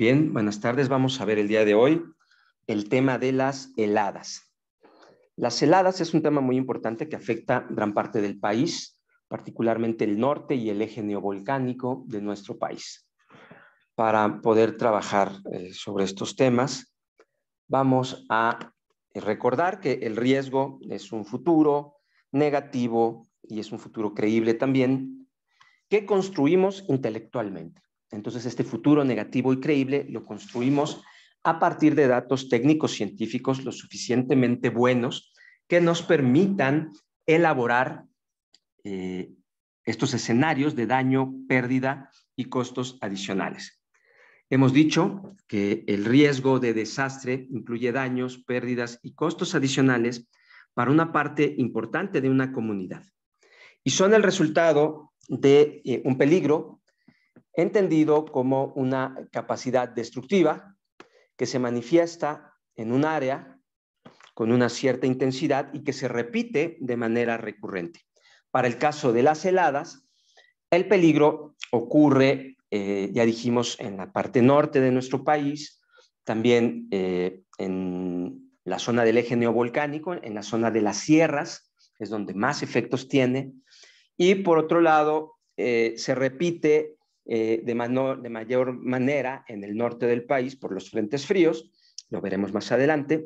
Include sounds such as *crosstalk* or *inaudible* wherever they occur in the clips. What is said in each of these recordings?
Bien, buenas tardes. Vamos a ver el día de hoy el tema de las heladas. Las heladas es un tema muy importante que afecta gran parte del país, particularmente el norte y el eje neovolcánico de nuestro país. Para poder trabajar eh, sobre estos temas, vamos a recordar que el riesgo es un futuro negativo y es un futuro creíble también que construimos intelectualmente. Entonces, este futuro negativo y creíble lo construimos a partir de datos técnicos científicos lo suficientemente buenos que nos permitan elaborar eh, estos escenarios de daño, pérdida y costos adicionales. Hemos dicho que el riesgo de desastre incluye daños, pérdidas y costos adicionales para una parte importante de una comunidad. Y son el resultado de eh, un peligro entendido como una capacidad destructiva que se manifiesta en un área con una cierta intensidad y que se repite de manera recurrente. Para el caso de las heladas, el peligro ocurre, eh, ya dijimos, en la parte norte de nuestro país, también eh, en la zona del eje neovolcánico, en la zona de las sierras, es donde más efectos tiene, y por otro lado, eh, se repite eh, de, mayor manera en el norte del país por los frentes fríos, lo veremos más adelante,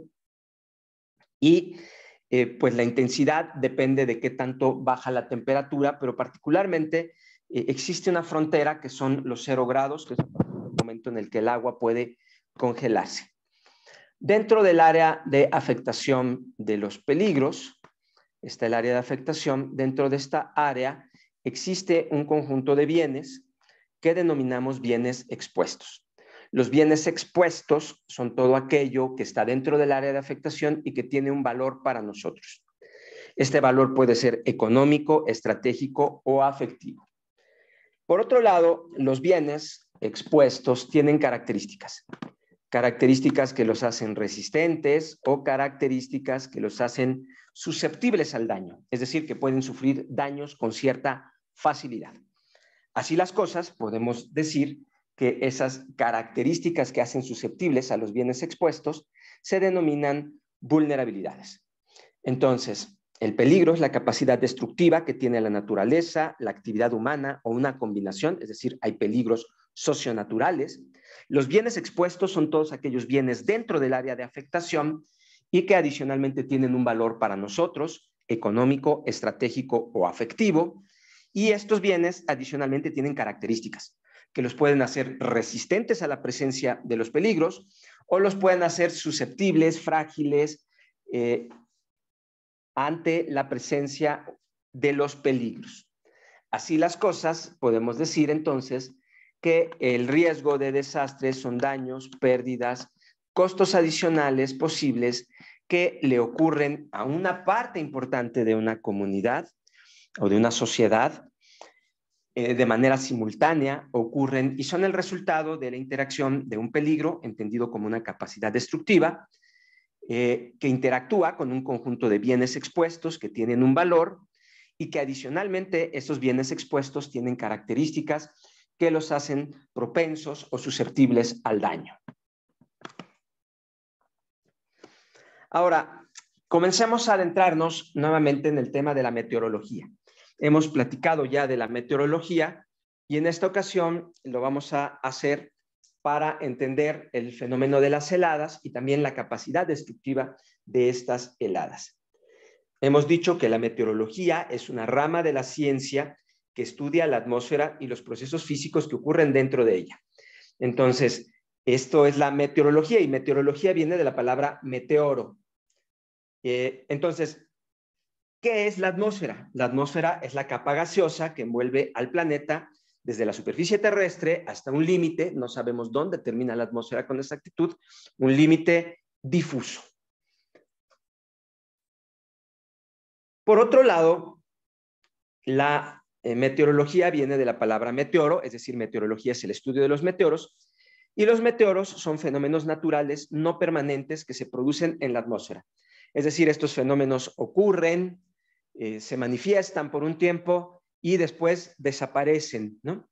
y eh, pues la intensidad depende de qué tanto baja la temperatura, pero particularmente eh, existe una frontera que son los cero grados, que es el momento en el que el agua puede congelarse. Dentro del área de afectación de los peligros, está el área de afectación, dentro de esta área existe un conjunto de bienes ¿Qué denominamos bienes expuestos. Los bienes expuestos son todo aquello que está dentro del área de afectación y que tiene un valor para nosotros. Este valor puede ser económico, estratégico o afectivo. Por otro lado, los bienes expuestos tienen características. Características que los hacen resistentes o características que los hacen susceptibles al daño, es decir, que pueden sufrir daños con cierta facilidad. Así las cosas, podemos decir que esas características que hacen susceptibles a los bienes expuestos se denominan vulnerabilidades. Entonces, el peligro es la capacidad destructiva que tiene la naturaleza, la actividad humana o una combinación, es decir, hay peligros socionaturales. Los bienes expuestos son todos aquellos bienes dentro del área de afectación y que adicionalmente tienen un valor para nosotros, económico, estratégico o afectivo, y estos bienes adicionalmente tienen características que los pueden hacer resistentes a la presencia de los peligros o los pueden hacer susceptibles, frágiles, eh, ante la presencia de los peligros. Así las cosas, podemos decir entonces que el riesgo de desastres son daños, pérdidas, costos adicionales posibles que le ocurren a una parte importante de una comunidad o de una sociedad eh, de manera simultánea ocurren y son el resultado de la interacción de un peligro, entendido como una capacidad destructiva, eh, que interactúa con un conjunto de bienes expuestos que tienen un valor y que adicionalmente estos bienes expuestos tienen características que los hacen propensos o susceptibles al daño. Ahora, comencemos a adentrarnos nuevamente en el tema de la meteorología. Hemos platicado ya de la meteorología y en esta ocasión lo vamos a hacer para entender el fenómeno de las heladas y también la capacidad destructiva de estas heladas. Hemos dicho que la meteorología es una rama de la ciencia que estudia la atmósfera y los procesos físicos que ocurren dentro de ella. Entonces, esto es la meteorología y meteorología viene de la palabra meteoro. Eh, entonces, ¿Qué es la atmósfera? La atmósfera es la capa gaseosa que envuelve al planeta desde la superficie terrestre hasta un límite, no sabemos dónde termina la atmósfera con exactitud, un límite difuso. Por otro lado, la eh, meteorología viene de la palabra meteoro, es decir, meteorología es el estudio de los meteoros, y los meteoros son fenómenos naturales no permanentes que se producen en la atmósfera. Es decir, estos fenómenos ocurren, eh, se manifiestan por un tiempo y después desaparecen, ¿no?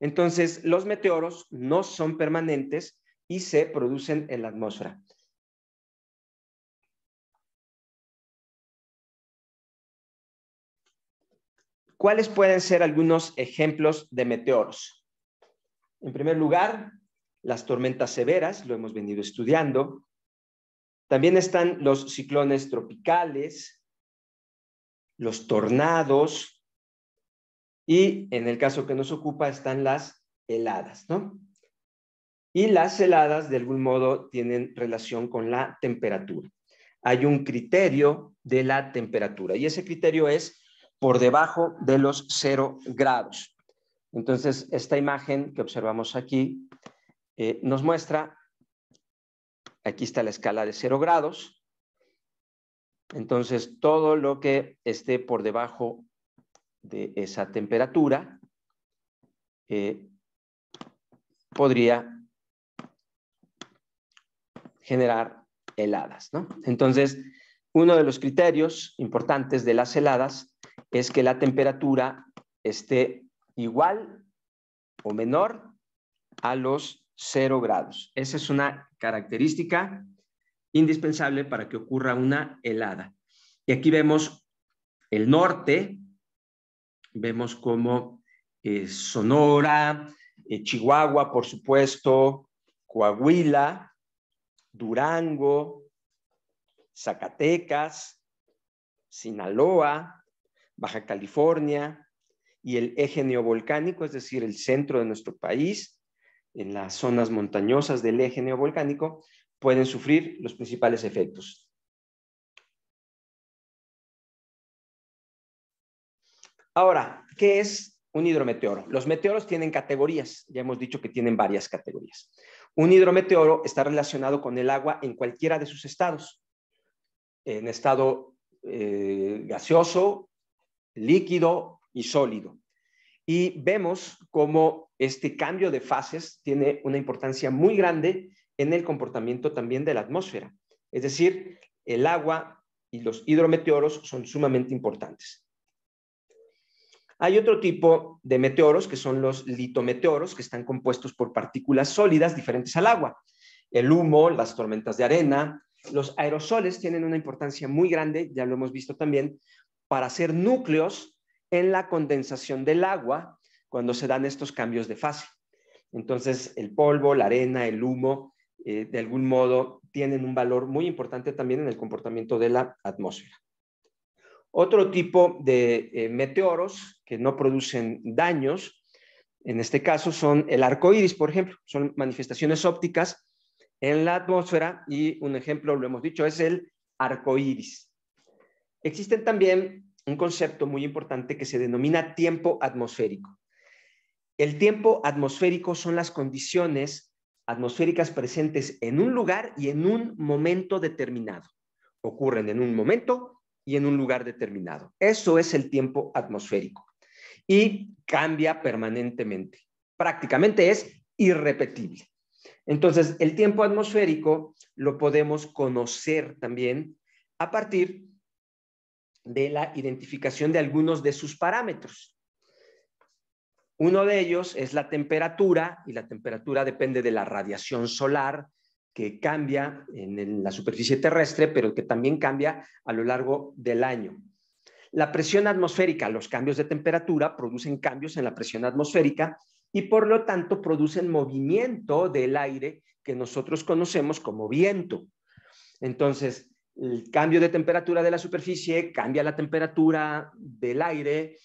Entonces, los meteoros no son permanentes y se producen en la atmósfera. ¿Cuáles pueden ser algunos ejemplos de meteoros? En primer lugar, las tormentas severas, lo hemos venido estudiando. También están los ciclones tropicales, los tornados y en el caso que nos ocupa están las heladas, ¿no? Y las heladas de algún modo tienen relación con la temperatura. Hay un criterio de la temperatura y ese criterio es por debajo de los cero grados. Entonces, esta imagen que observamos aquí eh, nos muestra, aquí está la escala de cero grados, entonces, todo lo que esté por debajo de esa temperatura eh, podría generar heladas. ¿no? Entonces, uno de los criterios importantes de las heladas es que la temperatura esté igual o menor a los cero grados. Esa es una característica indispensable para que ocurra una helada. Y aquí vemos el norte, vemos como eh, Sonora, eh, Chihuahua, por supuesto, Coahuila, Durango, Zacatecas, Sinaloa, Baja California y el eje neovolcánico, es decir, el centro de nuestro país, en las zonas montañosas del eje neovolcánico, pueden sufrir los principales efectos. Ahora, ¿qué es un hidrometeoro? Los meteoros tienen categorías, ya hemos dicho que tienen varias categorías. Un hidrometeoro está relacionado con el agua en cualquiera de sus estados, en estado eh, gaseoso, líquido y sólido. Y vemos cómo este cambio de fases tiene una importancia muy grande en el comportamiento también de la atmósfera. Es decir, el agua y los hidrometeoros son sumamente importantes. Hay otro tipo de meteoros que son los litometeoros, que están compuestos por partículas sólidas diferentes al agua. El humo, las tormentas de arena, los aerosoles tienen una importancia muy grande, ya lo hemos visto también, para hacer núcleos en la condensación del agua cuando se dan estos cambios de fase. Entonces, el polvo, la arena, el humo eh, de algún modo tienen un valor muy importante también en el comportamiento de la atmósfera. Otro tipo de eh, meteoros que no producen daños, en este caso son el arco iris, por ejemplo, son manifestaciones ópticas en la atmósfera y un ejemplo, lo hemos dicho, es el arco iris. Existen también un concepto muy importante que se denomina tiempo atmosférico. El tiempo atmosférico son las condiciones atmosféricas presentes en un lugar y en un momento determinado. Ocurren en un momento y en un lugar determinado. Eso es el tiempo atmosférico y cambia permanentemente. Prácticamente es irrepetible. Entonces, el tiempo atmosférico lo podemos conocer también a partir de la identificación de algunos de sus parámetros. Uno de ellos es la temperatura, y la temperatura depende de la radiación solar que cambia en la superficie terrestre, pero que también cambia a lo largo del año. La presión atmosférica, los cambios de temperatura producen cambios en la presión atmosférica y por lo tanto producen movimiento del aire que nosotros conocemos como viento. Entonces, el cambio de temperatura de la superficie cambia la temperatura del aire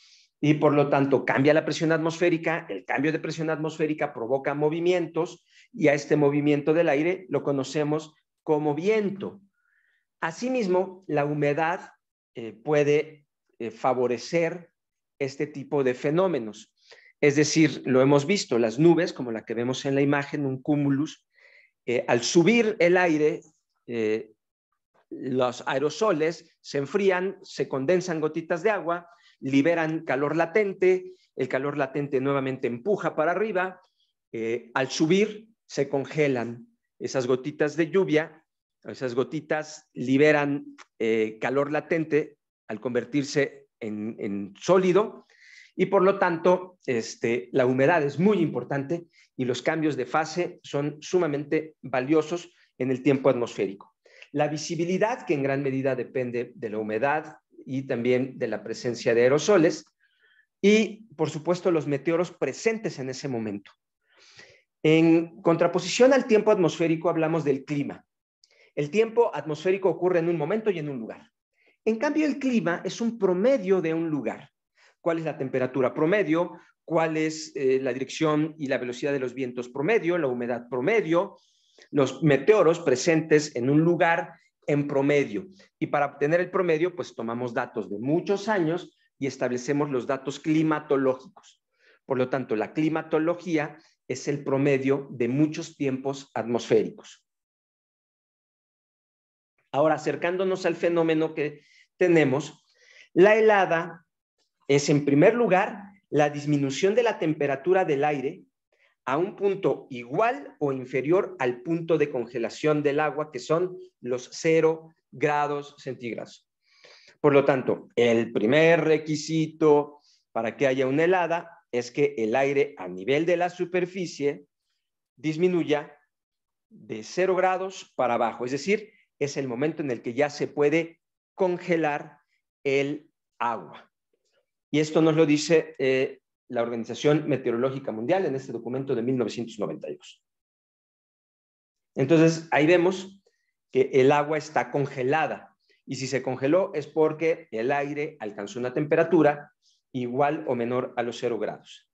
y por lo tanto cambia la presión atmosférica, el cambio de presión atmosférica provoca movimientos y a este movimiento del aire lo conocemos como viento. Asimismo, la humedad eh, puede eh, favorecer este tipo de fenómenos. Es decir, lo hemos visto, las nubes, como la que vemos en la imagen, un cúmulus, eh, al subir el aire, los aerosoles se enfrían, se condensan gotitas de agua, liberan calor latente, el calor latente nuevamente empuja para arriba, eh, al subir se congelan esas gotitas de lluvia, esas gotitas liberan eh, calor latente al convertirse en, sólido y por lo tanto este, la humedad es muy importante y los cambios de fase son sumamente valiosos en el tiempo atmosférico. La visibilidad, que en gran medida depende de la humedad, y también de la presencia de aerosoles y, por supuesto, los meteoros presentes en ese momento. En contraposición al tiempo atmosférico hablamos del clima. El tiempo atmosférico ocurre en un momento y en un lugar. En cambio, el clima es un promedio de un lugar. ¿Cuál es la temperatura promedio? ¿Cuál es eh, la dirección y la velocidad de los vientos promedio? ¿La humedad promedio? Los meteoros presentes en un lugar en promedio. Y para obtener el promedio, pues tomamos datos de muchos años y establecemos los datos climatológicos. Por lo tanto, la climatología es el promedio de muchos tiempos atmosféricos. Ahora, acercándonos al fenómeno que tenemos, la helada es, en primer lugar, la disminución de la temperatura del aire a un punto igual o inferior al punto de congelación del agua, que son los 0 grados centígrados. Por lo tanto, el primer requisito para que haya una helada es que el aire a nivel de la superficie disminuya de 0 grados para abajo, es decir, es el momento en el que ya se puede congelar el agua. Y esto nos lo dice eh, la Organización Meteorológica Mundial en este documento de 1992. Entonces, ahí vemos que el agua está congelada y si se congeló es porque el aire alcanzó una temperatura igual o menor a los cero grados.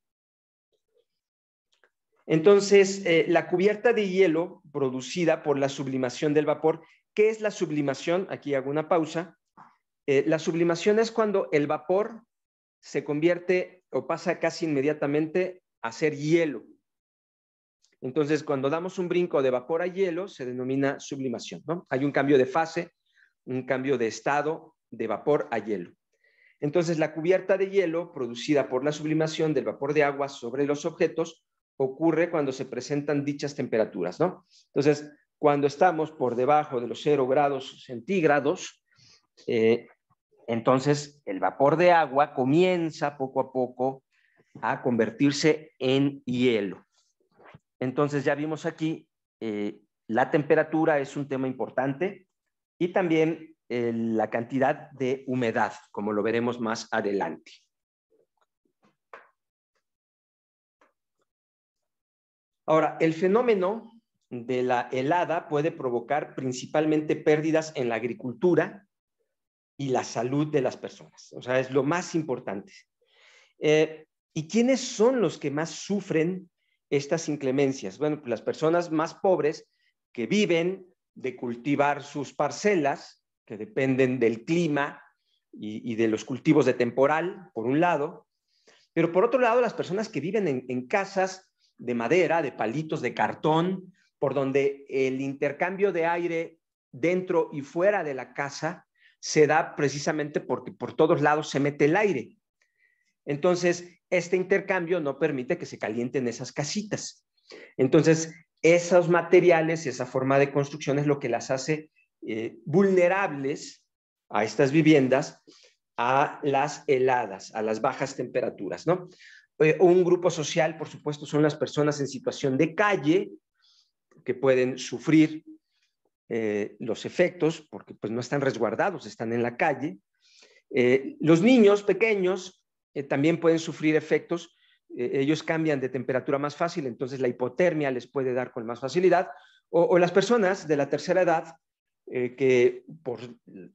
Entonces, eh, la cubierta de hielo producida por la sublimación del vapor, ¿qué es la sublimación? Aquí hago una pausa. Eh, la sublimación es cuando el vapor se convierte o pasa casi inmediatamente a ser hielo. Entonces, cuando damos un brinco de vapor a hielo, se denomina sublimación. Hay un cambio de fase, un cambio de estado de vapor a hielo. Entonces, la cubierta de hielo producida por la sublimación del vapor de agua sobre los objetos ocurre cuando se presentan dichas temperaturas, ¿no? Entonces, cuando estamos por debajo de los 0 grados centígrados, eh, entonces, el vapor de agua comienza poco a poco a convertirse en hielo. Entonces, ya vimos aquí, eh, la temperatura es un tema importante y también eh, la cantidad de humedad, como lo veremos más adelante. Ahora, el fenómeno de la helada puede provocar principalmente pérdidas en la agricultura, y la salud de las personas. O sea, es lo más importante. Eh, ¿Y quiénes son los que más sufren estas inclemencias? Bueno, pues las personas más pobres que viven de cultivar sus parcelas, que dependen del clima y, de los cultivos de temporal, por un lado, pero por otro lado, las personas que viven en casas de madera, de palitos, de cartón, por donde el intercambio de aire dentro y fuera de la casa se da precisamente porque por todos lados se mete el aire. Entonces, este intercambio no permite que se calienten esas casitas. Entonces, esos materiales, y esa forma de construcción es lo que las hace eh, vulnerables a estas viviendas a las heladas, a las bajas temperaturas, ¿no? Eh, un grupo social, por supuesto, son las personas en situación de calle que pueden sufrir eh, los efectos, porque pues no están resguardados, están en la calle. Eh, los niños pequeños eh, también pueden sufrir efectos, ellos cambian de temperatura más fácil, entonces la hipotermia les puede dar con más facilidad, o las personas de la tercera edad que por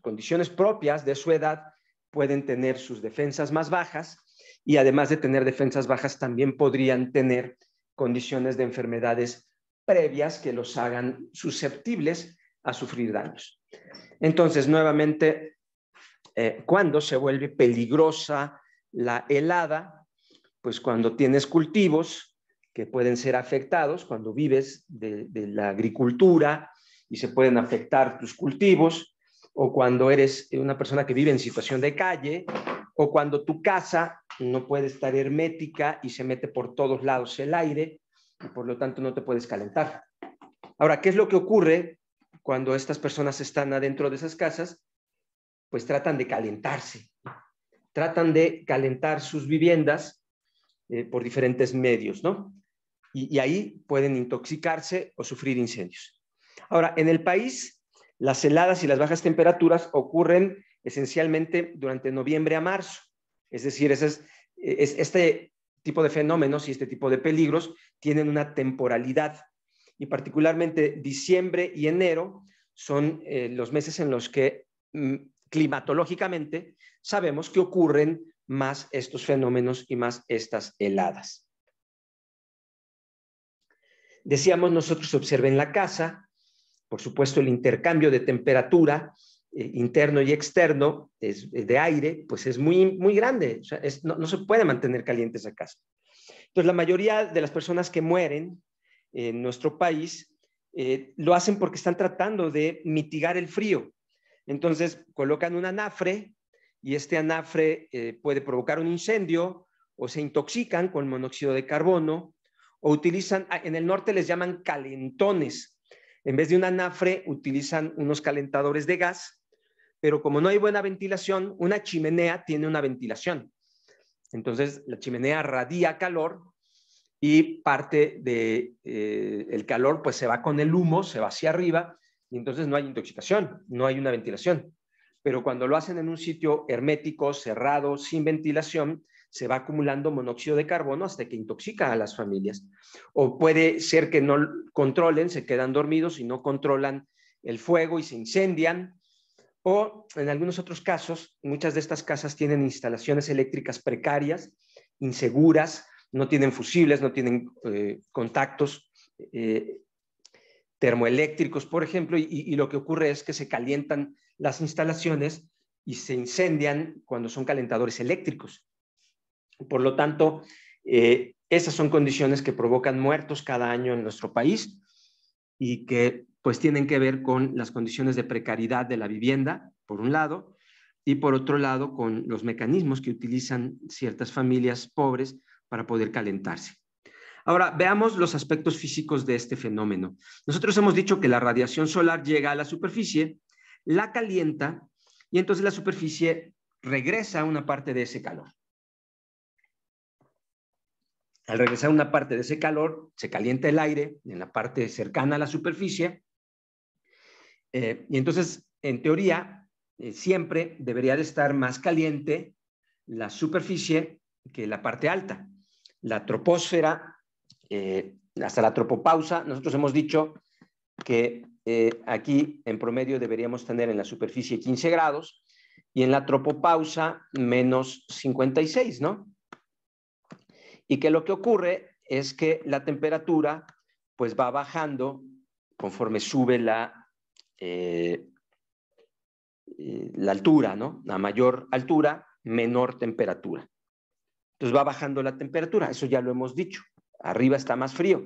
condiciones propias de su edad pueden tener sus defensas más bajas y además de tener defensas bajas también podrían tener condiciones de enfermedades previas que los hagan susceptibles a sufrir daños. Entonces, nuevamente, eh, cuando se vuelve peligrosa la helada, pues cuando tienes cultivos que pueden ser afectados, cuando vives de, de la agricultura y se pueden afectar tus cultivos, o cuando eres una persona que vive en situación de calle, o cuando tu casa no puede estar hermética y se mete por todos lados el aire, y por lo tanto no te puedes calentar. Ahora, ¿qué es lo que ocurre cuando estas personas están adentro de esas casas, pues tratan de calentarse, tratan de calentar sus viviendas eh, por diferentes medios, ¿no? Y, ahí pueden intoxicarse o sufrir incendios. Ahora, en el país, las heladas y las bajas temperaturas ocurren esencialmente durante noviembre a marzo. Es decir, ese este tipo de fenómenos y este tipo de peligros tienen una temporalidad y particularmente diciembre y enero son eh, los meses en los que mm, climatológicamente sabemos que ocurren más estos fenómenos y más estas heladas. Decíamos, nosotros observen la casa, por supuesto el intercambio de temperatura eh, interno y externo eh, de aire, pues es muy, muy grande, no, no se puede mantener caliente esa casa. Entonces, la mayoría de las personas que mueren en nuestro país, eh, lo hacen porque están tratando de mitigar el frío. Entonces colocan un anafre y este anafre eh, puede provocar un incendio o se intoxican con monóxido de carbono o utilizan, ah, en el norte les llaman calentones. En vez de un anafre utilizan unos calentadores de gas, pero como no hay buena ventilación, una chimenea tiene una ventilación. Entonces la chimenea radia calor y parte del de, eh, el calor pues se va con el humo, se va hacia arriba y entonces no hay intoxicación, no hay una ventilación. Pero cuando lo hacen en un sitio hermético, cerrado, sin ventilación, se va acumulando monóxido de carbono hasta que intoxica a las familias. O puede ser que no controlen, se quedan dormidos y no controlan el fuego y se incendian. O en algunos otros casos, muchas de estas casas tienen instalaciones eléctricas precarias, inseguras, no tienen fusibles, no tienen eh, contactos eh, termoeléctricos, por ejemplo, y, lo que ocurre es que se calientan las instalaciones y se incendian cuando son calentadores eléctricos. Por lo tanto, eh, esas son condiciones que provocan muertos cada año en nuestro país y que pues tienen que ver con las condiciones de precariedad de la vivienda, por un lado, y por otro lado con los mecanismos que utilizan ciertas familias pobres para poder calentarse. Ahora, veamos los aspectos físicos de este fenómeno. Nosotros hemos dicho que la radiación solar llega a la superficie, la calienta y entonces la superficie regresa una parte de ese calor. Al regresar una parte de ese calor, se calienta el aire en la parte cercana a la superficie. Eh, y entonces, en teoría, eh, siempre debería de estar más caliente la superficie que la parte alta la troposfera, eh, hasta la tropopausa, nosotros hemos dicho que eh, aquí en promedio deberíamos tener en la superficie 15 grados y en la tropopausa menos 56, ¿no? Y que lo que ocurre es que la temperatura pues va bajando conforme sube la, eh, la altura, ¿no? la mayor altura, menor temperatura. Entonces va bajando la temperatura, eso ya lo hemos dicho. Arriba está más frío.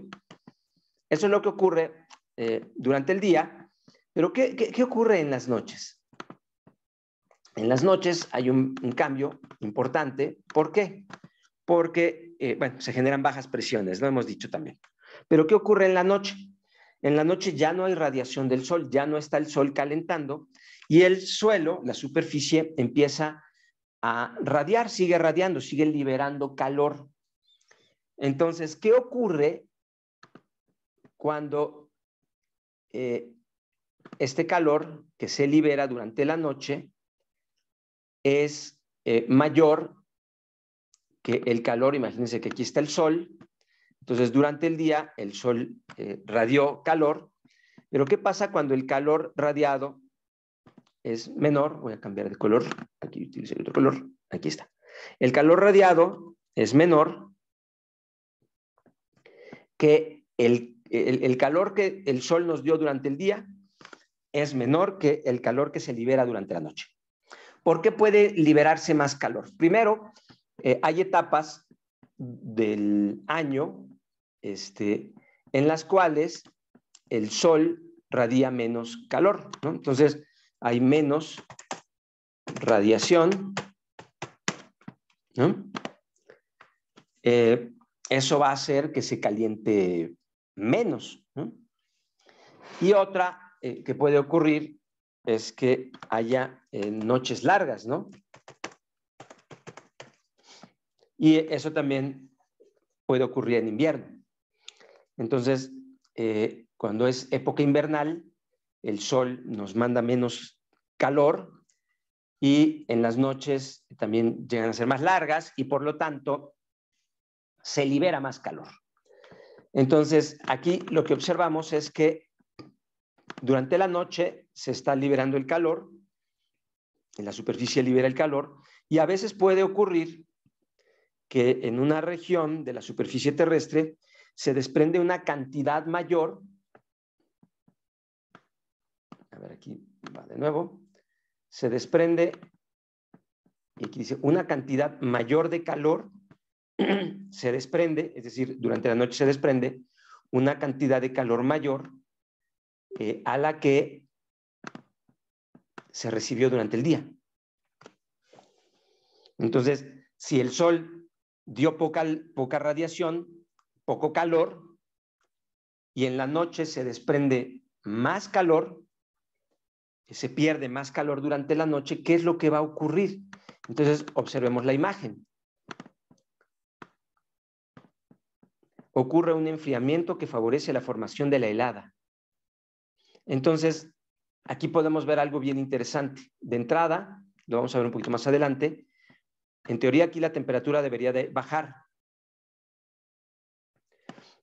Eso es lo que ocurre eh, durante el día. Pero ¿qué, ocurre en las noches? En las noches hay un, cambio importante. ¿Por qué? Porque, eh, bueno, se generan bajas presiones, lo hemos dicho también. Pero ¿qué ocurre en la noche? En la noche ya no hay radiación del sol, ya no está el sol calentando y el suelo, la superficie, empieza a radiar, sigue radiando, sigue liberando calor. Entonces, ¿qué ocurre cuando eh, este calor que se libera durante la noche es eh, mayor que el calor? Imagínense que aquí está el sol. Entonces, durante el día el sol eh, radió calor, pero ¿qué pasa cuando el calor radiado es menor, voy a cambiar de color, aquí utilizo otro color, aquí está. El calor radiado es menor que el, calor que el sol nos dio durante el día, es menor que el calor que se libera durante la noche. ¿Por qué puede liberarse más calor? Primero, eh, hay etapas del año este, en las cuales el sol radia menos calor. Entonces, hay menos radiación. ¿no? Eh, eso va a hacer que se caliente menos. Y otra eh, que puede ocurrir es que haya eh, noches largas, ¿no? Y eso también puede ocurrir en invierno. Entonces, cuando es época invernal, el sol nos manda menos calor y en las noches también llegan a ser más largas y por lo tanto se libera más calor. Entonces, aquí lo que observamos es que durante la noche se está liberando el calor, en la superficie libera el calor, y a veces puede ocurrir que en una región de la superficie terrestre se desprende una cantidad mayor ver, aquí va de nuevo. Se desprende, y aquí dice, una cantidad mayor de calor *clears throat* se desprende, es decir, durante la noche se desprende una cantidad de calor mayor eh, a la que se recibió durante el día. Entonces, si el sol dio poca, poca radiación, poco calor, y en la noche se desprende más calor, se pierde más calor durante la noche, ¿qué es lo que va a ocurrir? Entonces, observemos la imagen. Ocurre un enfriamiento que favorece la formación de la helada. Entonces, aquí podemos ver algo bien interesante. De entrada, lo vamos a ver un poquito más adelante, en teoría aquí la temperatura debería de bajar.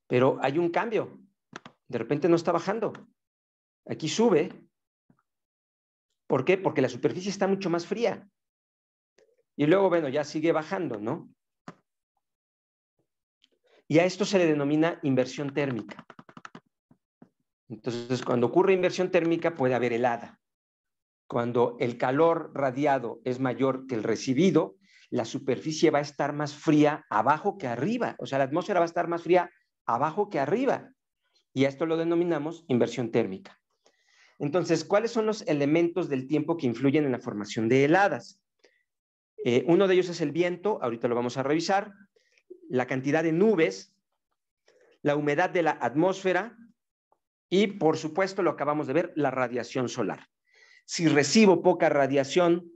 Pero hay un cambio. De repente no está bajando. Aquí sube ¿Por qué? Porque la superficie está mucho más fría. Y luego, bueno, ya sigue bajando, ¿no? Y a esto se le denomina inversión térmica. Entonces, cuando ocurre inversión térmica puede haber helada. Cuando el calor radiado es mayor que el recibido, la superficie va a estar más fría abajo que arriba. O sea, la atmósfera va a estar más fría abajo que arriba. Y a esto lo denominamos inversión térmica. Entonces, ¿cuáles son los elementos del tiempo que influyen en la formación de heladas? Eh, uno de ellos es el viento, ahorita lo vamos a revisar, la cantidad de nubes, la humedad de la atmósfera y, por supuesto, lo acabamos de ver, la radiación solar. Si recibo poca radiación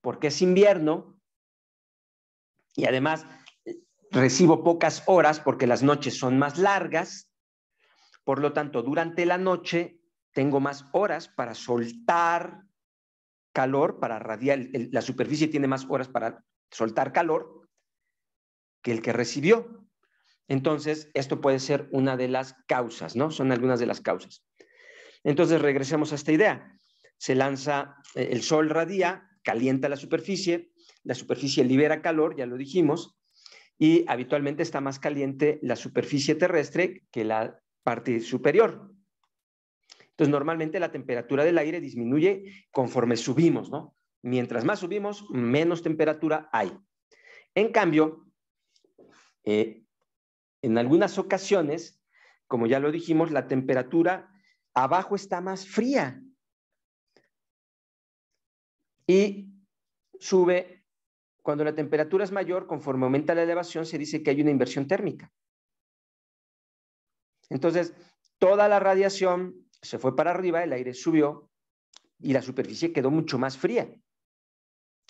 porque es invierno y además recibo pocas horas porque las noches son más largas, por lo tanto, durante la noche tengo más horas para soltar calor, para radiar, la superficie tiene más horas para soltar calor que el que recibió. Entonces, esto puede ser una de las causas, ¿no? Son algunas de las causas. Entonces, regresemos a esta idea. Se lanza, eh, el sol radia, calienta la superficie, la superficie libera calor, ya lo dijimos, y habitualmente está más caliente la superficie terrestre que la parte superior. Entonces, normalmente la temperatura del aire disminuye conforme subimos, ¿no? Mientras más subimos, menos temperatura hay. En cambio, eh, en algunas ocasiones, como ya lo dijimos, la temperatura abajo está más fría y sube. Cuando la temperatura es mayor, conforme aumenta la elevación, se dice que hay una inversión térmica. Entonces, toda la radiación se fue para arriba, el aire subió y la superficie quedó mucho más fría.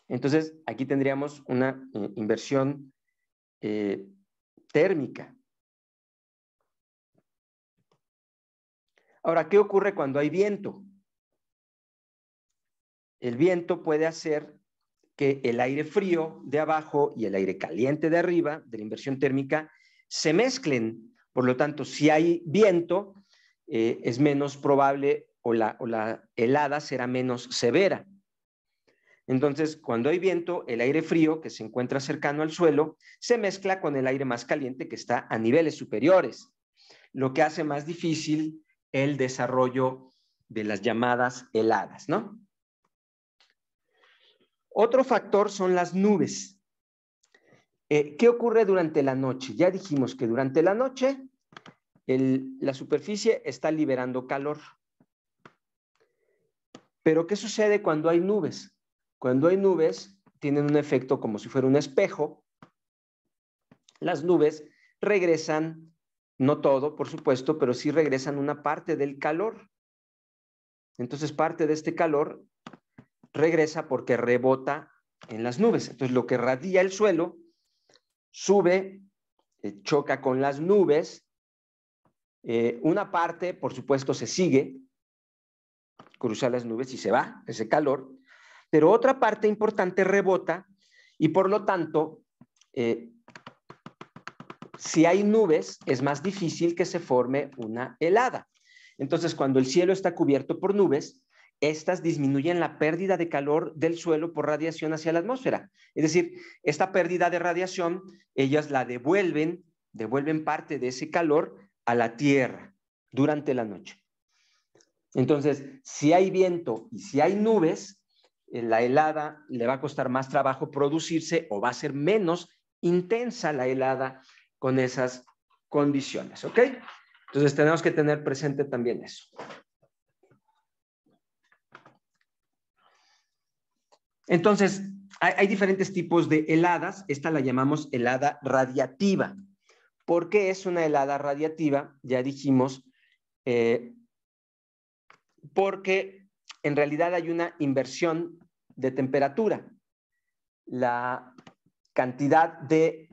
Entonces, aquí tendríamos una eh, inversión eh, térmica. Ahora, ¿qué ocurre cuando hay viento? El viento puede hacer que el aire frío de abajo y el aire caliente de arriba de la inversión térmica se mezclen. Por lo tanto, si hay viento, eh, es menos probable o la, o la helada será menos severa. Entonces, cuando hay viento, el aire frío que se encuentra cercano al suelo se mezcla con el aire más caliente que está a niveles superiores, lo que hace más difícil el desarrollo de las llamadas heladas, ¿no? Otro factor son las nubes. Eh, ¿Qué ocurre durante la noche? Ya dijimos que durante la noche la superficie está liberando calor. Pero ¿qué sucede cuando hay nubes? Cuando hay nubes, tienen un efecto como si fuera un espejo. Las nubes regresan, no todo, por supuesto, pero sí regresan una parte del calor. Entonces, parte de este calor regresa porque rebota en las nubes. Entonces, lo que radia el suelo sube, eh, choca con las nubes eh, una parte, por supuesto, se sigue, cruza las nubes y se va, ese calor, pero otra parte importante rebota y por lo tanto, eh, si hay nubes, es más difícil que se forme una helada. Entonces, cuando el cielo está cubierto por nubes, estas disminuyen la pérdida de calor del suelo por radiación hacia la atmósfera. Es decir, esta pérdida de radiación, ellas la devuelven, devuelven parte de ese calor a la tierra durante la noche. Entonces, si hay viento y si hay nubes, eh, la helada le va a costar más trabajo producirse o va a ser menos intensa la helada con esas condiciones, ¿ok? Entonces tenemos que tener presente también eso. Entonces, hay diferentes tipos de heladas. Esta la llamamos helada radiativa qué es una helada radiativa, ya dijimos, eh, porque en realidad hay una inversión de temperatura. La cantidad de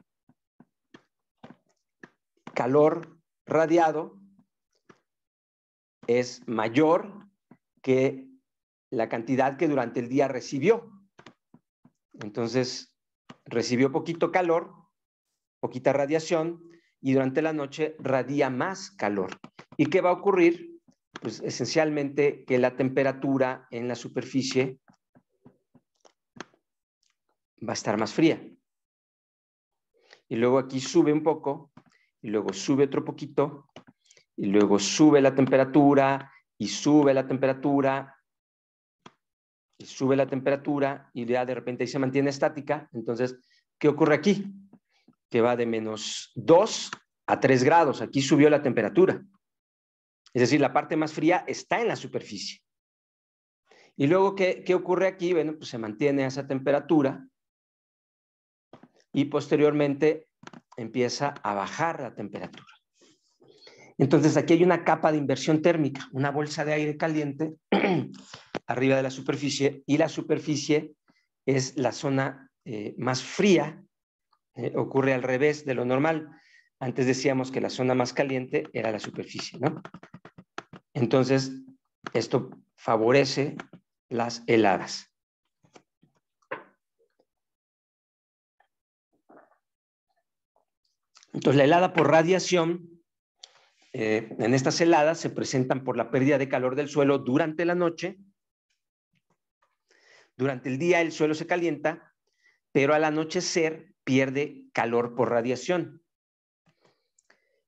calor radiado es mayor que la cantidad que durante el día recibió. Entonces, recibió poquito calor, poquita radiación, y durante la noche radia más calor. ¿Y qué va a ocurrir? Pues esencialmente que la temperatura en la superficie va a estar más fría. Y luego aquí sube un poco, y luego sube otro poquito, y luego sube la temperatura, y sube la temperatura, y sube la temperatura, y ya de repente ahí se mantiene estática. Entonces, ¿qué ocurre aquí? que va de menos 2 a 3 grados. Aquí subió la temperatura. Es decir, la parte más fría está en la superficie. Y luego, ¿qué, qué ocurre aquí? Bueno, pues se mantiene esa temperatura y posteriormente empieza a bajar la temperatura. Entonces, aquí hay una capa de inversión térmica, una bolsa de aire caliente *clears throat* arriba de la superficie y la superficie es la zona eh, más fría eh, ocurre al revés de lo normal. Antes decíamos que la zona más caliente era la superficie, ¿no? Entonces, esto favorece las heladas. Entonces, la helada por radiación, eh, en estas heladas se presentan por la pérdida de calor del suelo durante la noche. Durante el día el suelo se calienta, pero al anochecer pierde calor por radiación.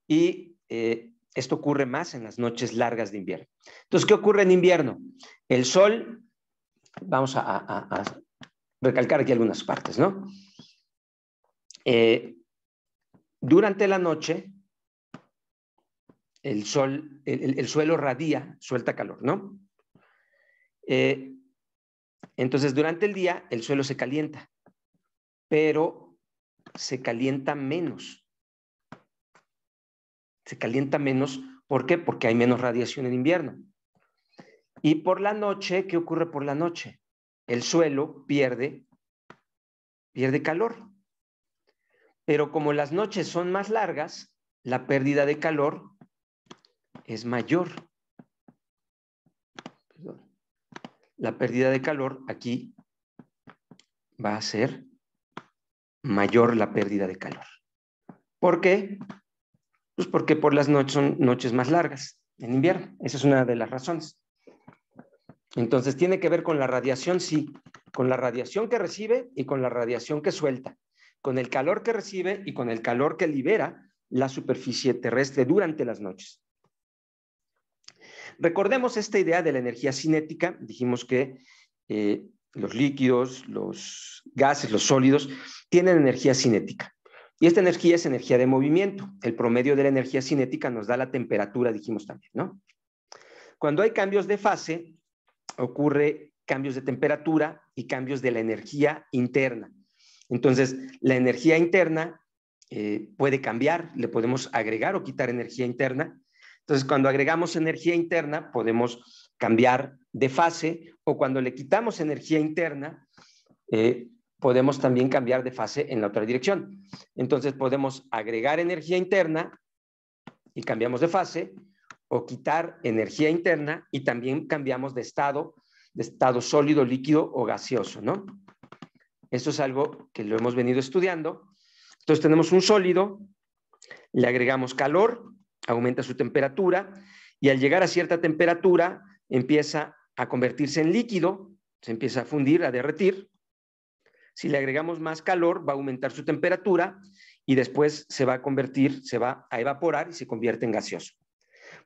Y eh, esto ocurre más en las noches largas de invierno. Entonces, ¿qué ocurre en invierno? El sol, vamos a, recalcar aquí algunas partes, ¿no? Eh, durante la noche, el sol, el, suelo radia, suelta calor, ¿no? Eh, entonces, durante el día, el suelo se calienta, pero se calienta menos. Se calienta menos, ¿por qué? Porque hay menos radiación en invierno. Y por la noche, ¿qué ocurre por la noche? El suelo pierde, pierde calor. Pero como las noches son más largas, la pérdida de calor es mayor. La pérdida de calor aquí va a ser mayor la pérdida de calor. ¿Por qué? Pues porque por las noches son noches más largas en invierno. Esa es una de las razones. Entonces, tiene que ver con la radiación, sí, con la radiación que recibe y con la radiación que suelta, con el calor que recibe y con el calor que libera la superficie terrestre durante las noches. Recordemos esta idea de la energía cinética. Dijimos que eh, los líquidos, los gases, los sólidos, tienen energía cinética. Y esta energía es energía de movimiento. El promedio de la energía cinética nos da la temperatura, dijimos también, ¿no? Cuando hay cambios de fase, ocurre cambios de temperatura y cambios de la energía interna. Entonces, la energía interna eh, puede cambiar, le podemos agregar o quitar energía interna. Entonces, cuando agregamos energía interna, podemos cambiar de fase o cuando le quitamos energía interna, eh, podemos también cambiar de fase en la otra dirección. Entonces podemos agregar energía interna y cambiamos de fase o quitar energía interna y también cambiamos de estado, de estado sólido, líquido o gaseoso, ¿no? Esto es algo que lo hemos venido estudiando. Entonces tenemos un sólido, le agregamos calor, aumenta su temperatura y al llegar a cierta temperatura empieza a convertirse en líquido, se empieza a fundir, a derretir. Si le agregamos más calor, va a aumentar su temperatura y después se va a convertir, se va a evaporar y se convierte en gaseoso.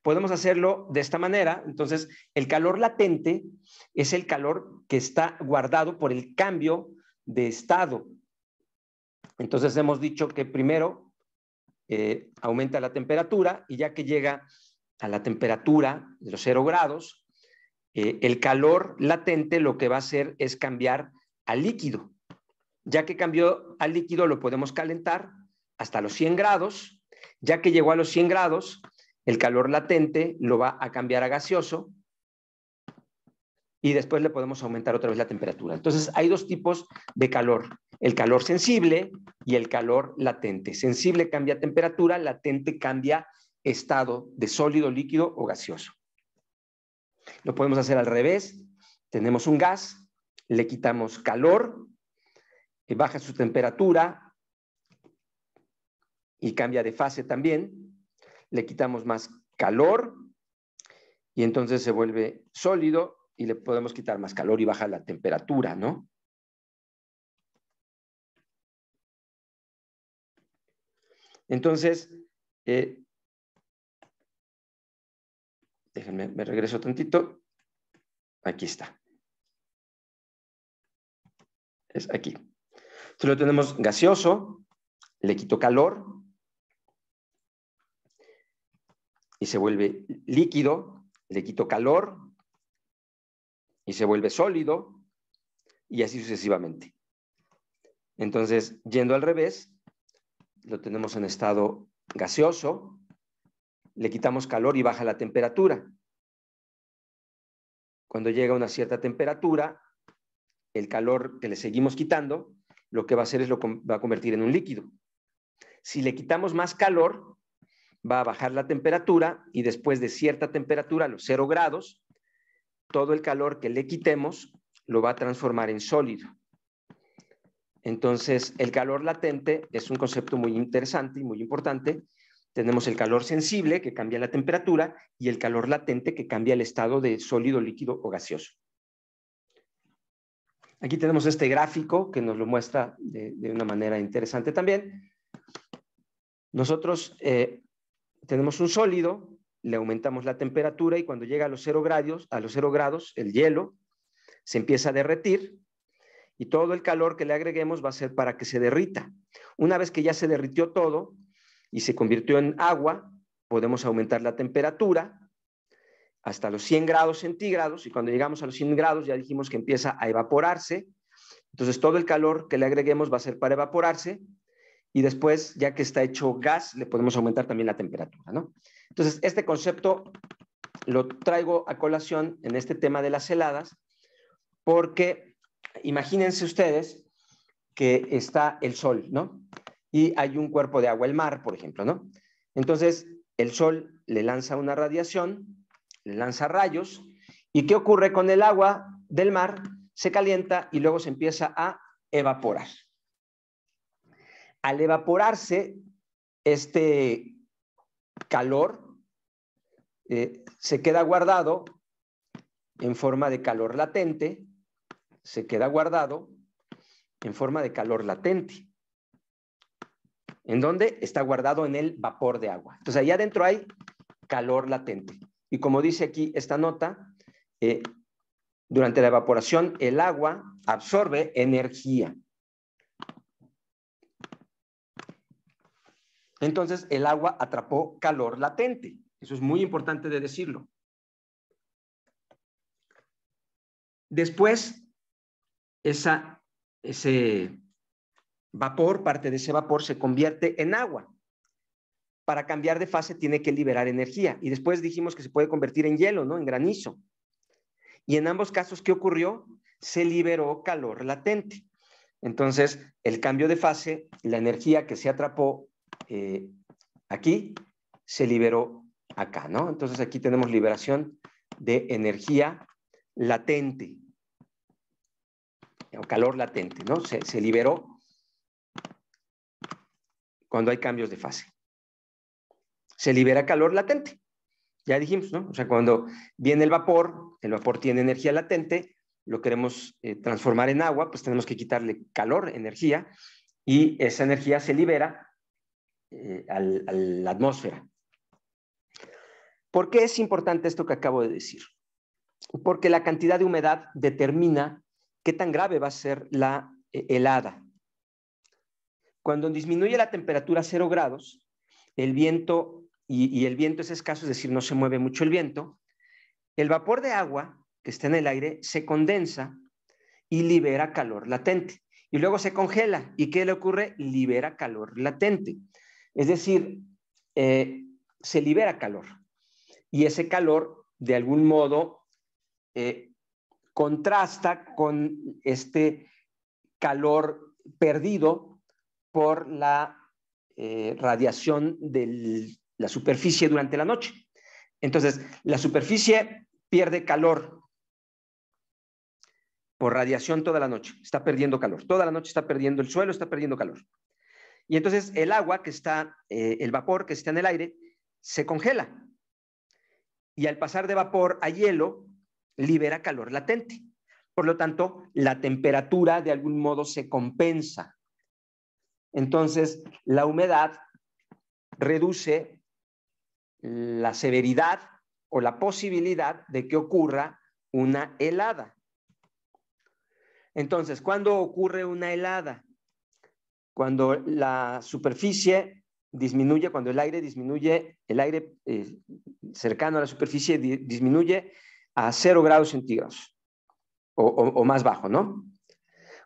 Podemos hacerlo de esta manera. Entonces, el calor latente es el calor que está guardado por el cambio de estado. Entonces, hemos dicho que primero eh, aumenta la temperatura y ya que llega a la temperatura de los 0 grados, eh, el calor latente lo que va a hacer es cambiar a líquido. Ya que cambió al líquido, lo podemos calentar hasta los 100 grados. Ya que llegó a los 100 grados, el calor latente lo va a cambiar a gaseoso y después le podemos aumentar otra vez la temperatura. Entonces, hay dos tipos de calor, el calor sensible y el calor latente. Sensible cambia temperatura, latente cambia estado de sólido, líquido o gaseoso. Lo podemos hacer al revés. Tenemos un gas, le quitamos calor, eh, baja su temperatura y cambia de fase también. Le quitamos más calor y entonces se vuelve sólido y le podemos quitar más calor y baja la temperatura, ¿no? Entonces, eh, Déjenme, me regreso tantito. Aquí está. Es aquí. Entonces lo tenemos gaseoso, le quito calor y se vuelve líquido, le quito calor y se vuelve sólido y así sucesivamente. Entonces, yendo al revés, lo tenemos en estado gaseoso, le quitamos calor y baja la temperatura. Cuando llega a una cierta temperatura, el calor que le seguimos quitando, lo que va a hacer es lo va a convertir en un líquido. Si le quitamos más calor, va a bajar la temperatura y después de cierta temperatura, los cero grados, todo el calor que le quitemos lo va a transformar en sólido. Entonces, el calor latente es un concepto muy interesante y muy importante tenemos el calor sensible, que cambia la temperatura, y el calor latente, que cambia el estado de sólido, líquido o gaseoso. Aquí tenemos este gráfico que nos lo muestra de, una manera interesante también. Nosotros eh, tenemos un sólido, le aumentamos la temperatura y cuando llega a los cero grados, a los cero grados, el hielo se empieza a derretir y todo el calor que le agreguemos va a ser para que se derrita. Una vez que ya se derritió todo, y se convirtió en agua, podemos aumentar la temperatura hasta los 100 grados centígrados y cuando llegamos a los 100 grados ya dijimos que empieza a evaporarse. Entonces todo el calor que le agreguemos va a ser para evaporarse y después, ya que está hecho gas, le podemos aumentar también la temperatura. ¿no? Entonces, este concepto lo traigo a colación en este tema de las heladas porque imagínense ustedes que está el sol, ¿no? y hay un cuerpo de agua, el mar, por ejemplo, ¿no? Entonces, el sol le lanza una radiación, le lanza rayos, ¿y qué ocurre con el agua del mar? Se calienta y luego se empieza a evaporar. Al evaporarse, este calor eh, se queda guardado en forma de calor latente, se queda guardado en forma de calor latente. ¿En donde Está guardado en el vapor de agua. Entonces, allá adentro hay calor latente. Y como dice aquí esta nota, eh, durante la evaporación el agua absorbe energía. Entonces, el agua atrapó calor latente. Eso es muy importante de decirlo. Después, esa, ese vapor, parte de ese vapor se convierte en agua. Para cambiar de fase tiene que liberar energía. Y después dijimos que se puede convertir en hielo, ¿no? En granizo. Y en ambos casos, ¿qué ocurrió? Se liberó calor latente. Entonces, el cambio de fase, la energía que se atrapó eh, aquí, se liberó acá, ¿no? Entonces, aquí tenemos liberación de energía latente, o calor latente, ¿no? se liberó cuando hay cambios de fase. Se libera calor latente. Ya dijimos, ¿no? O sea, cuando viene el vapor, el vapor tiene energía latente, lo queremos eh, transformar en agua, pues tenemos que quitarle calor, energía, y esa energía se libera eh, a la atmósfera. ¿Por qué es importante esto que acabo de decir? Porque la cantidad de humedad determina qué tan grave va a ser la eh, helada. Cuando disminuye la temperatura a cero grados, el viento, y, el viento es escaso, es decir, no se mueve mucho el viento, el vapor de agua que está en el aire se condensa y libera calor latente. Y luego se congela. ¿Y qué le ocurre? Libera calor latente. Es decir, eh, se libera calor. Y ese calor, de algún modo, eh, contrasta con este calor perdido por la eh, radiación de la superficie durante la noche. Entonces, la superficie pierde calor por radiación toda la noche, está perdiendo calor, toda la noche está perdiendo el suelo, está perdiendo calor. Y entonces el agua que está, eh, el vapor que está en el aire, se congela. Y al pasar de vapor a hielo, libera calor latente. Por lo tanto, la temperatura de algún modo se compensa entonces, la humedad reduce la severidad o la posibilidad de que ocurra una helada. Entonces, ¿cuándo ocurre una helada? Cuando la superficie disminuye, cuando el aire disminuye, el aire eh, cercano a la superficie disminuye a cero grados centígrados o, más bajo, ¿no?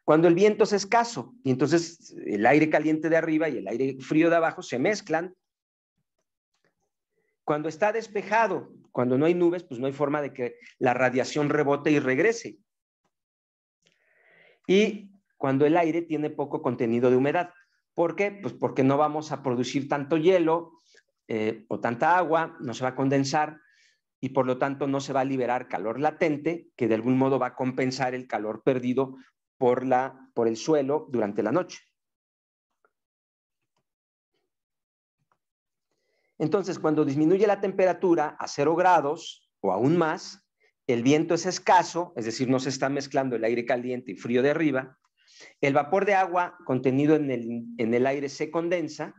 Cuando el viento es escaso y entonces el aire caliente de arriba y el aire frío de abajo se mezclan. Cuando está despejado, cuando no hay nubes, pues no hay forma de que la radiación rebote y regrese. Y cuando el aire tiene poco contenido de humedad. ¿Por qué? Pues porque no vamos a producir tanto hielo eh, o tanta agua, no se va a condensar y por lo tanto no se va a liberar calor latente, que de algún modo va a compensar el calor perdido por, la, por el suelo durante la noche. Entonces, cuando disminuye la temperatura a cero grados o aún más, el viento es escaso, es decir, no se está mezclando el aire caliente y frío de arriba, el vapor de agua contenido en el, en el aire se condensa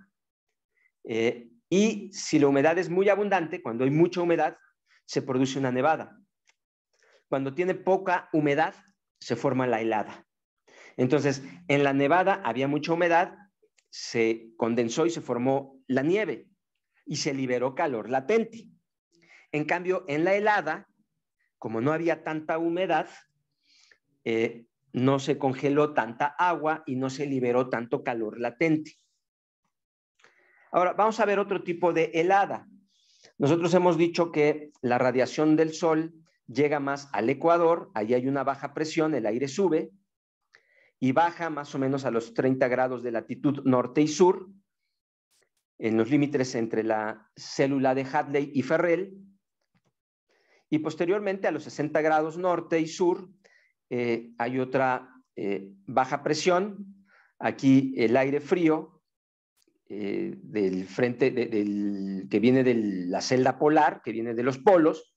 eh, y si la humedad es muy abundante, cuando hay mucha humedad, se produce una nevada. Cuando tiene poca humedad, se forma la helada. Entonces, en la nevada había mucha humedad, se condensó y se formó la nieve y se liberó calor latente. En cambio, en la helada, como no había tanta humedad, eh, no se congeló tanta agua y no se liberó tanto calor latente. Ahora, vamos a ver otro tipo de helada. Nosotros hemos dicho que la radiación del sol llega más al Ecuador, ahí hay una baja presión, el aire sube y baja más o menos a los 30 grados de latitud norte y sur, en los límites entre la célula de Hadley y Ferrel, y posteriormente a los 60 grados norte y sur eh, hay otra eh, baja presión, aquí el aire frío eh, del frente que viene de la celda polar, que viene de los polos,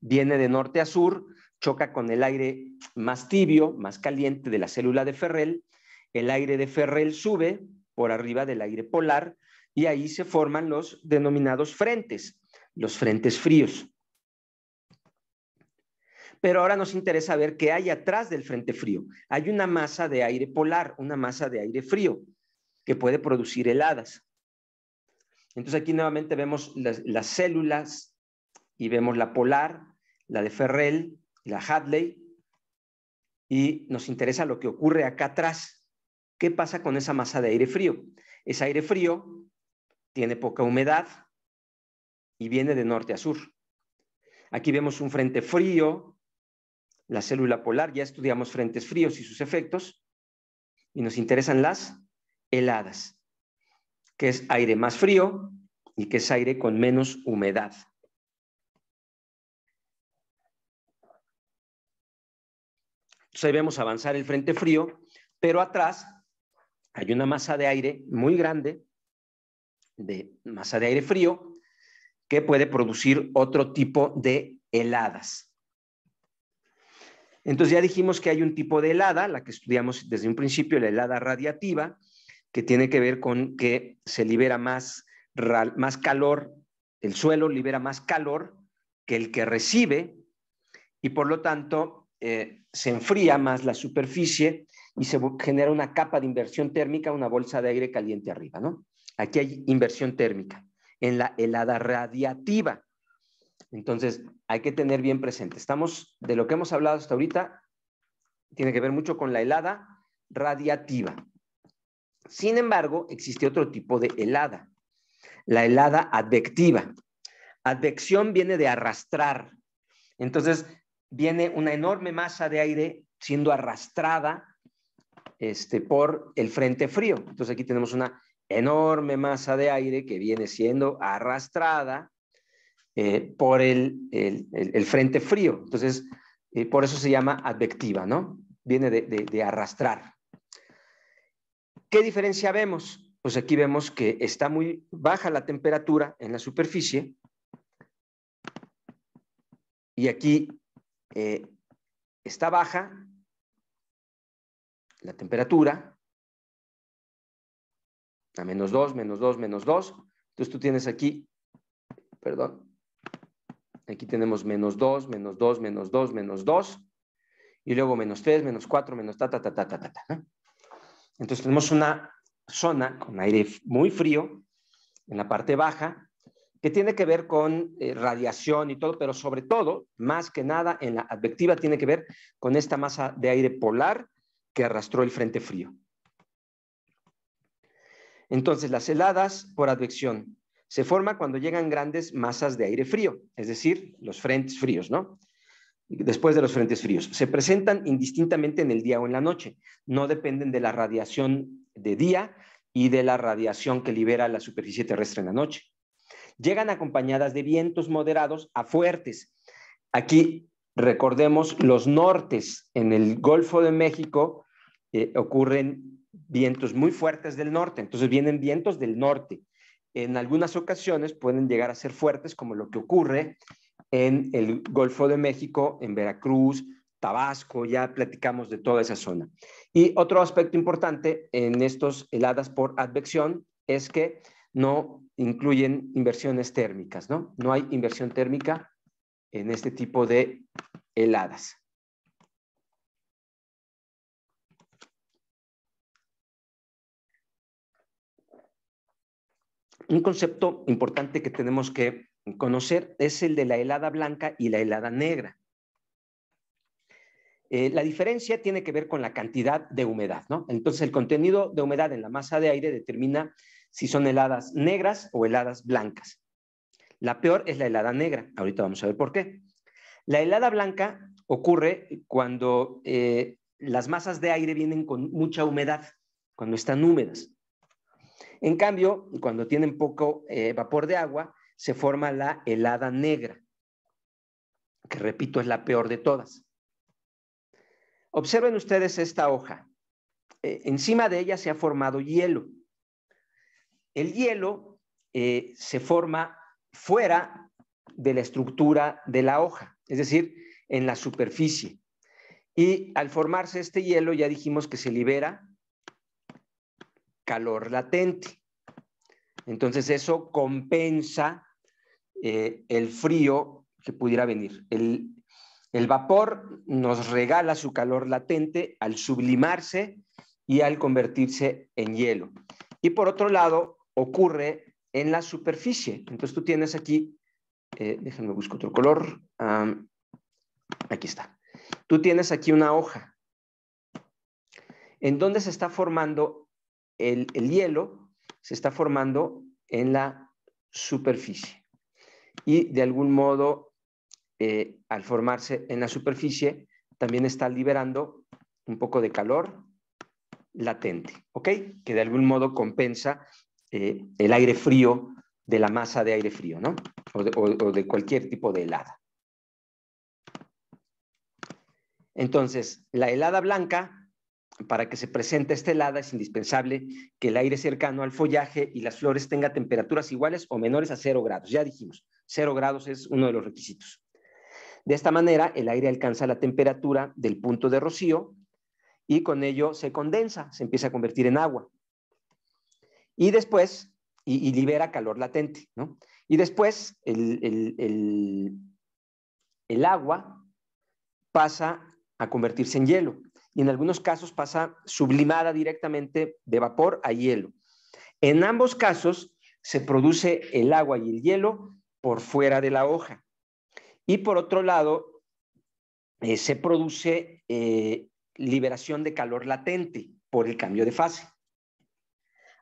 Viene de norte a sur, choca con el aire más tibio, más caliente de la célula de Ferrel. El aire de Ferrel sube por arriba del aire polar y ahí se forman los denominados frentes, los frentes fríos. Pero ahora nos interesa ver qué hay atrás del frente frío. Hay una masa de aire polar, una masa de aire frío que puede producir heladas. Entonces aquí nuevamente vemos las, las células y vemos la Polar, la de Ferrel, la Hadley, y nos interesa lo que ocurre acá atrás. ¿Qué pasa con esa masa de aire frío? Es aire frío, tiene poca humedad y viene de norte a sur. Aquí vemos un frente frío, la célula polar, ya estudiamos frentes fríos y sus efectos, y nos interesan las heladas, que es aire más frío y que es aire con menos humedad. Entonces ahí vemos avanzar el frente frío, pero atrás hay una masa de aire muy grande, de masa de aire frío, que puede producir otro tipo de heladas. Entonces ya dijimos que hay un tipo de helada, la que estudiamos desde un principio, la helada radiativa, que tiene que ver con que se libera más, más calor, el suelo libera más calor que el que recibe y por lo tanto eh, se enfría más la superficie y se genera una capa de inversión térmica, una bolsa de aire caliente arriba, ¿no? Aquí hay inversión térmica en la helada radiativa. Entonces, hay que tener bien presente. Estamos, de lo que hemos hablado hasta ahorita, tiene que ver mucho con la helada radiativa. Sin embargo, existe otro tipo de helada, la helada advectiva. Advección viene de arrastrar. Entonces, viene una enorme masa de aire siendo arrastrada este, por el frente frío. Entonces aquí tenemos una enorme masa de aire que viene siendo arrastrada eh, por el, frente frío. Entonces, eh, por eso se llama advectiva, ¿no? Viene de, de arrastrar. ¿Qué diferencia vemos? Pues aquí vemos que está muy baja la temperatura en la superficie y aquí eh, está baja la temperatura, a menos 2, menos 2, menos 2. Entonces tú tienes aquí, perdón, aquí tenemos menos 2, menos 2, menos 2, menos 2, y luego menos 3, menos 4, menos ta, ta, ta, ta, ta, ta. Entonces tenemos una zona con aire muy frío en la parte baja que tiene que ver con eh, radiación y todo, pero sobre todo, más que nada en la advectiva, tiene que ver con esta masa de aire polar que arrastró el frente frío. Entonces, las heladas por advección se forman cuando llegan grandes masas de aire frío, es decir, los frentes fríos, ¿no? Después de los frentes fríos. Se presentan indistintamente en el día o en la noche. No dependen de la radiación de día y de la radiación que libera la superficie terrestre en la noche llegan acompañadas de vientos moderados a fuertes. Aquí recordemos los nortes. En el Golfo de México eh, ocurren vientos muy fuertes del norte, entonces vienen vientos del norte. En algunas ocasiones pueden llegar a ser fuertes, como lo que ocurre en el Golfo de México, en Veracruz, Tabasco, ya platicamos de toda esa zona. Y otro aspecto importante en estos heladas por advección es que no incluyen inversiones térmicas, ¿no? No hay inversión térmica en este tipo de heladas. Un concepto importante que tenemos que conocer es el de la helada blanca y la helada negra. Eh, la diferencia tiene que ver con la cantidad de humedad, ¿no? Entonces, el contenido de humedad en la masa de aire determina si son heladas negras o heladas blancas. La peor es la helada negra, ahorita vamos a ver por qué. La helada blanca ocurre cuando eh, las masas de aire vienen con mucha humedad, cuando están húmedas. En cambio, cuando tienen poco eh, vapor de agua, se forma la helada negra, que repito es la peor de todas. Observen ustedes esta hoja. Eh, encima de ella se ha formado hielo. El hielo eh, se forma fuera de la estructura de la hoja, es decir, en la superficie. Y al formarse este hielo ya dijimos que se libera calor latente. Entonces eso compensa eh, el frío que pudiera venir. El, el vapor nos regala su calor latente al sublimarse y al convertirse en hielo. Y por otro lado, ocurre en la superficie. Entonces tú tienes aquí, eh, déjenme buscar otro color, aquí está. Tú tienes aquí una hoja en donde se está formando el, hielo, se está formando en la superficie. Y de algún modo, eh, al formarse en la superficie, también está liberando un poco de calor latente, Que de algún modo compensa eh, el aire frío de la masa de aire frío, ¿no? O de, o de cualquier tipo de helada. Entonces, la helada blanca, para que se presente esta helada, es indispensable que el aire cercano al follaje y las flores tenga temperaturas iguales o menores a cero grados. Ya dijimos, cero grados es uno de los requisitos. De esta manera, el aire alcanza la temperatura del punto de rocío y con ello se condensa, se empieza a convertir en agua y después, y, libera calor latente, ¿no? Y después el, agua pasa a convertirse en hielo y en algunos casos pasa sublimada directamente de vapor a hielo. En ambos casos se produce el agua y el hielo por fuera de la hoja. Y por otro lado, eh, se produce eh, liberación de calor latente por el cambio de fase.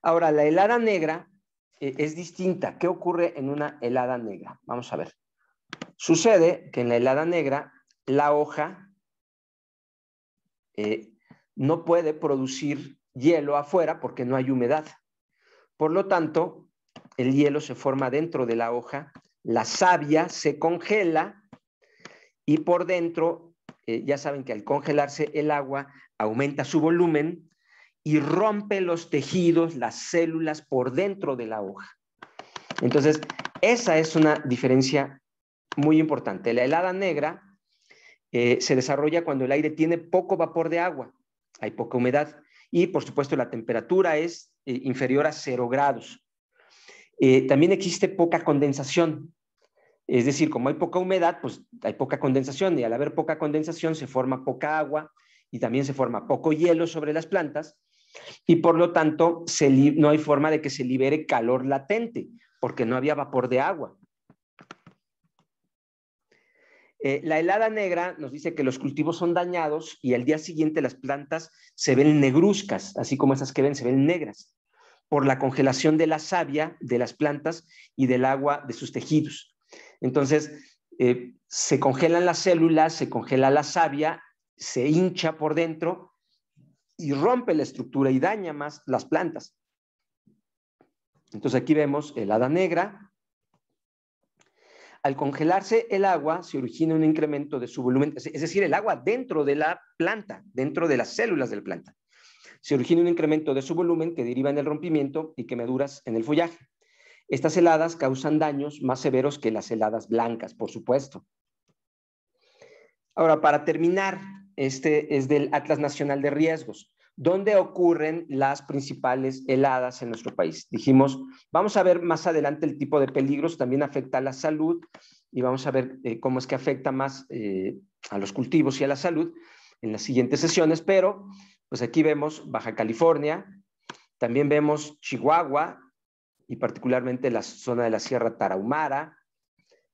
Ahora, la helada negra eh, es distinta. ¿Qué ocurre en una helada negra? Vamos a ver. Sucede que en la helada negra la hoja eh, no puede producir hielo afuera porque no hay humedad. Por lo tanto, el hielo se forma dentro de la hoja, la savia se congela y por dentro, eh, ya saben que al congelarse el agua aumenta su volumen y rompe los tejidos, las células por dentro de la hoja. Entonces, esa es una diferencia muy importante. La helada negra eh, se desarrolla cuando el aire tiene poco vapor de agua, hay poca humedad y por supuesto la temperatura es eh, inferior a cero grados. Eh, también existe poca condensación, es decir, como hay poca humedad, pues hay poca condensación y al haber poca condensación se forma poca agua y también se forma poco hielo sobre las plantas y por lo tanto, no hay forma de que se libere calor latente, porque no había vapor de agua. Eh, la helada negra nos dice que los cultivos son dañados y al día siguiente las plantas se ven negruzcas, así como esas que ven se ven negras, por la congelación de la savia de las plantas y del agua de sus tejidos. Entonces, eh, se congelan las células, se congela la savia, se hincha por dentro y rompe la estructura y daña más las plantas. Entonces aquí vemos helada negra. Al congelarse el agua, se origina un incremento de su volumen, es decir, el agua dentro de la planta, dentro de las células de la planta. Se origina un incremento de su volumen que deriva en el rompimiento y quemaduras en el follaje. Estas heladas causan daños más severos que las heladas blancas, por supuesto. Ahora, para terminar, este es del Atlas Nacional de Riesgos, ¿Dónde ocurren las principales heladas en nuestro país. Dijimos, vamos a ver más adelante el tipo de peligros, también afecta a la salud y vamos a ver eh, cómo es que afecta más eh, a los cultivos y a la salud en las siguientes sesiones, pero pues aquí vemos Baja California, también vemos Chihuahua y particularmente la zona de la Sierra Tarahumara,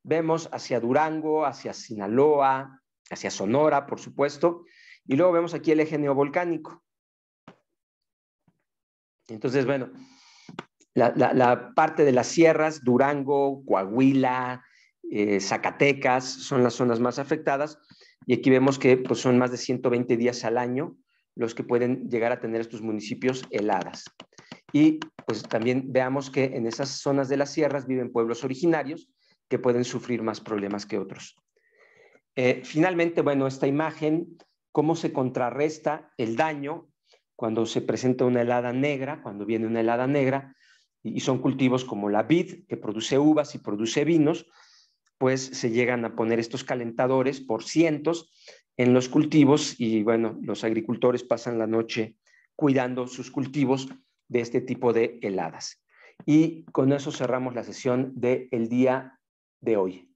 vemos hacia Durango, hacia Sinaloa, hacia Sonora, por supuesto. Y luego vemos aquí el eje neovolcánico. Entonces, bueno, la, parte de las sierras, Durango, Coahuila, eh, Zacatecas, son las zonas más afectadas. Y aquí vemos que pues, son más de 120 días al año los que pueden llegar a tener estos municipios heladas. Y pues también veamos que en esas zonas de las sierras viven pueblos originarios que pueden sufrir más problemas que otros. Eh, finalmente, bueno, esta imagen, cómo se contrarresta el daño cuando se presenta una helada negra, cuando viene una helada negra, y son cultivos como la vid, que produce uvas y produce vinos, pues se llegan a poner estos calentadores por cientos en los cultivos y bueno, los agricultores pasan la noche cuidando sus cultivos de este tipo de heladas. Y con eso cerramos la sesión del día de hoy.